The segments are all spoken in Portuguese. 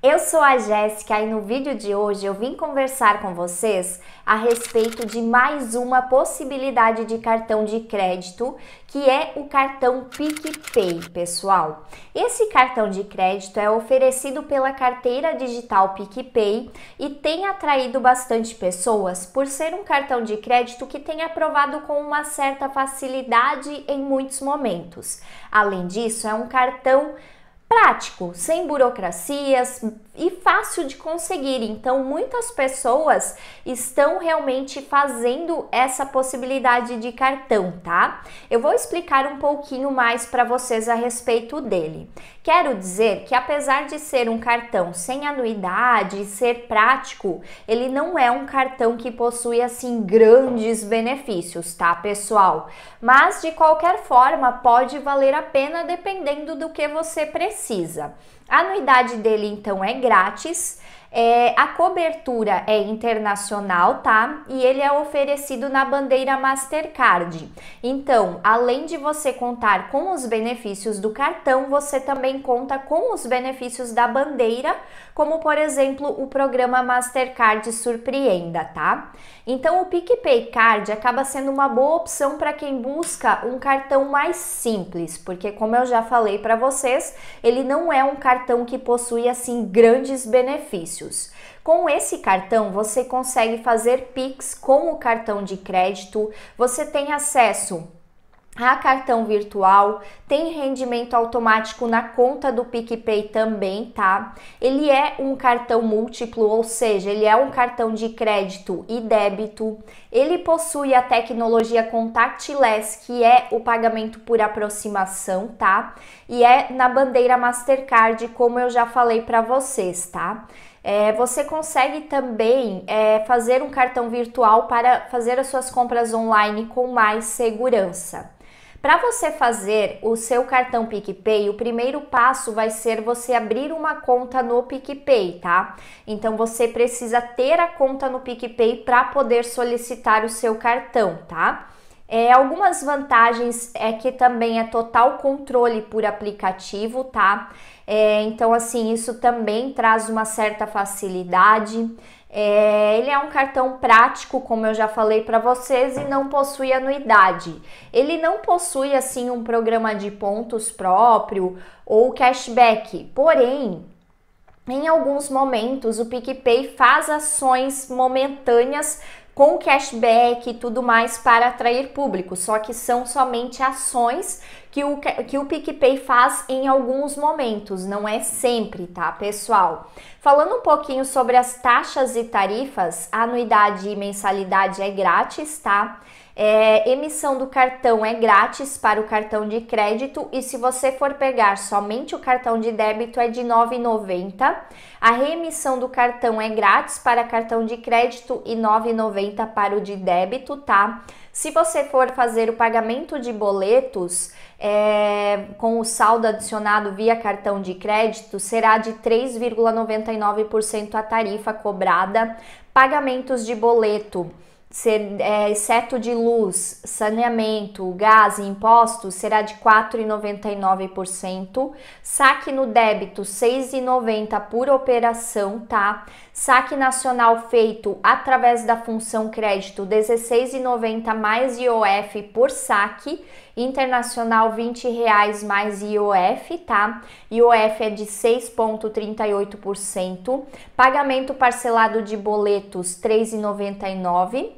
Eu sou a Jéssica e no vídeo de hoje eu vim conversar com vocês a respeito de mais uma possibilidade de cartão de crédito, que é o cartão PicPay, pessoal. Esse cartão de crédito é oferecido pela carteira digital PicPay e tem atraído bastante pessoas por ser um cartão de crédito que tem aprovado com uma certa facilidade em muitos momentos. Além disso, é um cartão prático, sem burocracias e fácil de conseguir. Então, muitas pessoas estão realmente fazendo essa possibilidade de cartão, tá? Eu vou explicar um pouquinho mais para vocês a respeito dele. Quero dizer que apesar de ser um cartão sem anuidade, e ser prático, ele não é um cartão que possui assim grandes benefícios, tá, pessoal? Mas de qualquer forma, pode valer a pena dependendo do que você precisa precisa. A anuidade dele então é grátis é, a cobertura é internacional, tá? E ele é oferecido na bandeira Mastercard. Então, além de você contar com os benefícios do cartão, você também conta com os benefícios da bandeira, como por exemplo o programa Mastercard Surpreenda, tá? Então, o PicPay Card acaba sendo uma boa opção para quem busca um cartão mais simples, porque como eu já falei para vocês, ele não é um cartão que possui assim grandes benefícios benefícios. Com esse cartão, você consegue fazer Pix com o cartão de crédito, você tem acesso a cartão virtual, tem rendimento automático na conta do PicPay também, tá? Ele é um cartão múltiplo, ou seja, ele é um cartão de crédito e débito. Ele possui a tecnologia contactless, que é o pagamento por aproximação, tá? E é na bandeira Mastercard, como eu já falei para vocês, tá? É, você consegue também é, fazer um cartão virtual para fazer as suas compras online com mais segurança. Para você fazer o seu cartão PicPay, o primeiro passo vai ser você abrir uma conta no PicPay, tá? Então você precisa ter a conta no PicPay para poder solicitar o seu cartão, tá? É, algumas vantagens é que também é total controle por aplicativo, tá? É, então, assim, isso também traz uma certa facilidade. É, ele é um cartão prático, como eu já falei para vocês, e não possui anuidade. Ele não possui assim um programa de pontos próprio ou cashback. Porém, em alguns momentos, o PicPay faz ações momentâneas com cashback e tudo mais para atrair público, só que são somente ações que o, que o PicPay faz em alguns momentos, não é sempre, tá, pessoal? Falando um pouquinho sobre as taxas e tarifas, anuidade e mensalidade é grátis, tá? É, emissão do cartão é grátis para o cartão de crédito e se você for pegar somente o cartão de débito é de R$ 9,90. A reemissão do cartão é grátis para cartão de crédito e R$ 9,90 para o de débito, tá? Se você for fazer o pagamento de boletos é, com o saldo adicionado via cartão de crédito, será de 3,99% a tarifa cobrada. Pagamentos de boleto ser, é, exceto de luz, saneamento, gás e impostos, será de 4,99%. Saque no débito, 6,90% por operação, tá? Saque nacional feito através da função crédito, 16,90 mais IOF por saque. Internacional, 20 reais mais IOF, tá? IOF é de 6,38%. Pagamento parcelado de boletos, 3,99%.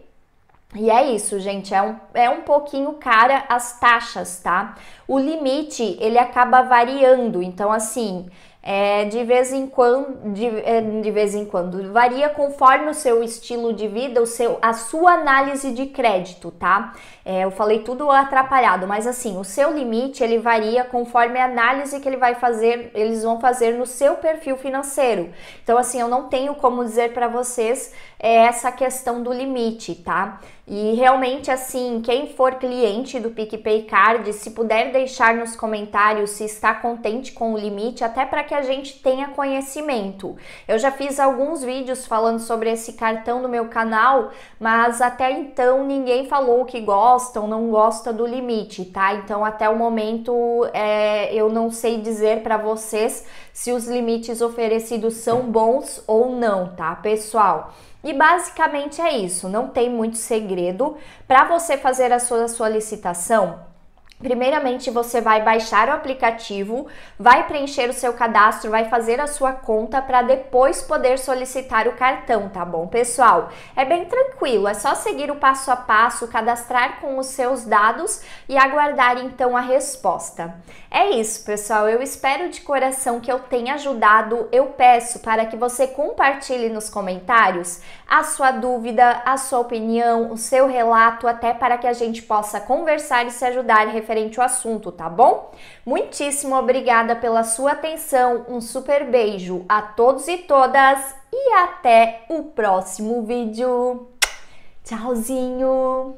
E é isso, gente, é um, é um pouquinho cara as taxas, tá? O limite, ele acaba variando, então assim, é, de vez em quando, de, é, de, vez em quando, varia conforme o seu estilo de vida, o seu, a sua análise de crédito, tá? É, eu falei tudo atrapalhado, mas assim, o seu limite ele varia conforme a análise que ele vai fazer, eles vão fazer no seu perfil financeiro. Então, assim, eu não tenho como dizer para vocês é, essa questão do limite, tá? E realmente, assim, quem for cliente do PicPay Card, se puder deixar nos comentários se está contente com o limite, até para que a gente tenha conhecimento. Eu já fiz alguns vídeos falando sobre esse cartão no meu canal, mas até então ninguém falou que gosta ou não gosta do limite, tá? Então, até o momento, é, eu não sei dizer para vocês se os limites oferecidos são bons ou não, tá, pessoal? E basicamente é isso, não tem muito segredo segredo para você fazer a sua solicitação Primeiramente, você vai baixar o aplicativo, vai preencher o seu cadastro, vai fazer a sua conta para depois poder solicitar o cartão, tá bom, pessoal? É bem tranquilo, é só seguir o passo a passo, cadastrar com os seus dados e aguardar então a resposta. É isso, pessoal. Eu espero de coração que eu tenha ajudado. Eu peço para que você compartilhe nos comentários a sua dúvida, a sua opinião, o seu relato, até para que a gente possa conversar e se ajudar referente referente ao assunto, tá bom? Muitíssimo obrigada pela sua atenção, um super beijo a todos e todas e até o próximo vídeo. Tchauzinho!